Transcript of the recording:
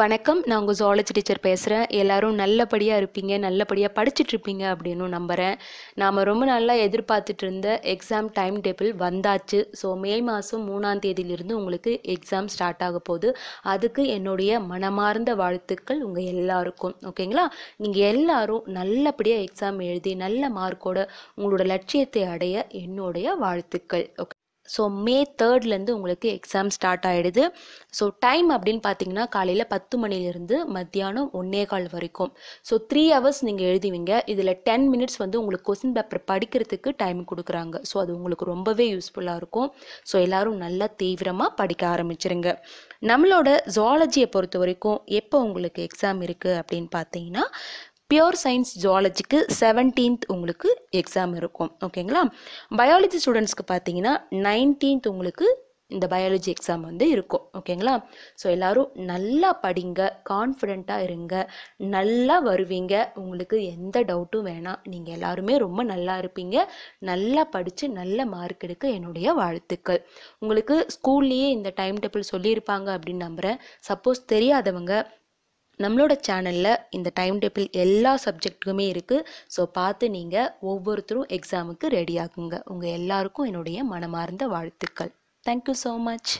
வணக்கம் நான் உங்கள் ஜுவாலஜி டீச்சர் பேசுகிறேன் எல்லோரும் நல்லபடியாக இருப்பீங்க நல்லபடியாக இருப்பீங்க அப்படின்னு நம்புகிறேன் நாம் ரொம்ப நல்லா எதிர்பார்த்துட்டு இருந்த எக்ஸாம் டைம் டேபிள் வந்தாச்சு ஸோ மே மாதம் மூணாம் தேதியிலிருந்து உங்களுக்கு எக்ஸாம் ஸ்டார்ட் ஆக போகுது அதுக்கு என்னுடைய மனமார்ந்த வாழ்த்துக்கள் உங்கள் எல்லாருக்கும் ஓகேங்களா நீங்கள் எல்லாரும் நல்லபடியாக எக்ஸாம் எழுதி நல்ல மார்க்கோட உங்களோட லட்சியத்தை அடைய என்னுடைய வாழ்த்துக்கள் ஓகே ஸோ மே தேர்ட்லேருந்து உங்களுக்கு எக்ஸாம் ஸ்டார்ட் ஆகிடுது ஸோ டைம் அப்படின்னு பார்த்தீங்கன்னா காலையில் பத்து மணிலேருந்து மத்தியானம் ஒன்னே கால் வரைக்கும் ஸோ த்ரீ ஹவர்ஸ் நீங்கள் எழுதுவீங்க இதில் டென் மினிட்ஸ் வந்து உங்களுக்கு கொஸ்டின் பேப்பர் படிக்கிறதுக்கு டைம் கொடுக்குறாங்க ஸோ அது உங்களுக்கு ரொம்பவே யூஸ்ஃபுல்லாக இருக்கும் ஸோ எல்லோரும் நல்லா தீவிரமாக படிக்க ஆரம்பிச்சிருங்க நம்மளோட ஜுவாலஜியை பொறுத்த வரைக்கும் எப்போ உங்களுக்கு எக்ஸாம் இருக்குது அப்படின்னு பார்த்தீங்கன்னா பியோர் சயின்ஸ் ஜுவாலஜிக்கு செவன்டீன்த் உங்களுக்கு எக்ஸாம் இருக்கும் ஓகேங்களா பயாலஜி ஸ்டூடெண்ட்ஸ்க்கு பார்த்தீங்கன்னா நைன்டீன்த் உங்களுக்கு இந்த பயாலஜி எக்ஸாம் வந்து இருக்கும் ஓகேங்களா ஸோ எல்லோரும் நல்லா படிங்க கான்ஃபிடெண்ட்டாக இருங்க நல்லா வருவீங்க உங்களுக்கு எந்த டவுட்டும் வேணாம் நீங்கள் எல்லாருமே ரொம்ப நல்லா இருப்பீங்க நல்லா படித்து நல்ல மார்க் எடுக்க என்னுடைய வாழ்த்துக்கள் உங்களுக்கு ஸ்கூல்லையே இந்த டைம் டேபிள் சொல்லியிருப்பாங்க அப்படின்னு நம்புகிறேன் சப்போஸ் தெரியாதவங்க நம்மளோட சேனலில் இந்த டைம் டேபிள் எல்லா சப்ஜெக்ட்டுக்குமே இருக்குது ஸோ பார்த்து நீங்கள் ஒவ்வொருத்தரும் எக்ஸாமுக்கு ரெடி ஆகுங்க உங்கள் எல்லாருக்கும் என்னுடைய மனமார்ந்த வாழ்த்துக்கள் தேங்க்யூ ஸோ மச்